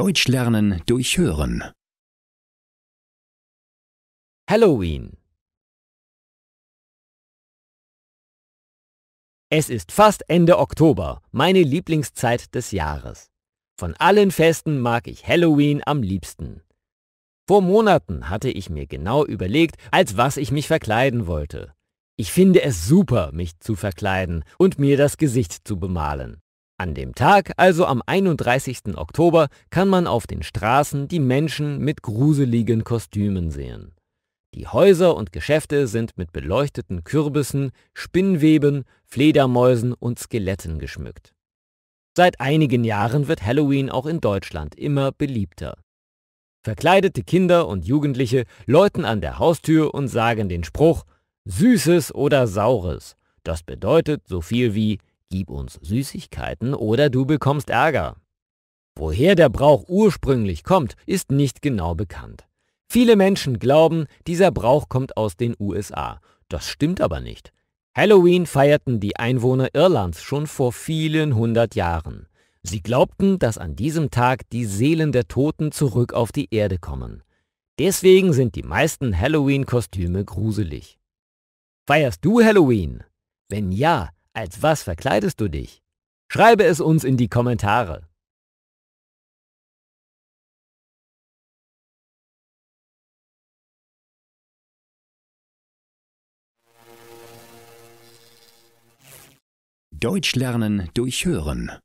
Deutsch lernen durch Hören. Halloween. Es ist fast Ende Oktober, meine Lieblingszeit des Jahres. Von allen Festen mag ich Halloween am liebsten. Vor Monaten hatte ich mir genau überlegt, als was ich mich verkleiden wollte. Ich finde es super, mich zu verkleiden und mir das Gesicht zu bemalen. An dem Tag, also am 31. Oktober, kann man auf den Straßen die Menschen mit gruseligen Kostümen sehen. Die Häuser und Geschäfte sind mit beleuchteten Kürbissen, Spinnweben, Fledermäusen und Skeletten geschmückt. Seit einigen Jahren wird Halloween auch in Deutschland immer beliebter. Verkleidete Kinder und Jugendliche läuten an der Haustür und sagen den Spruch Süßes oder Saures. Das bedeutet so viel wie gib uns Süßigkeiten oder du bekommst Ärger. Woher der Brauch ursprünglich kommt, ist nicht genau bekannt. Viele Menschen glauben, dieser Brauch kommt aus den USA. Das stimmt aber nicht. Halloween feierten die Einwohner Irlands schon vor vielen hundert Jahren. Sie glaubten, dass an diesem Tag die Seelen der Toten zurück auf die Erde kommen. Deswegen sind die meisten Halloween-Kostüme gruselig. Feierst du Halloween? Wenn ja, als was verkleidest du dich? Schreibe es uns in die Kommentare. Deutsch lernen durch Hören.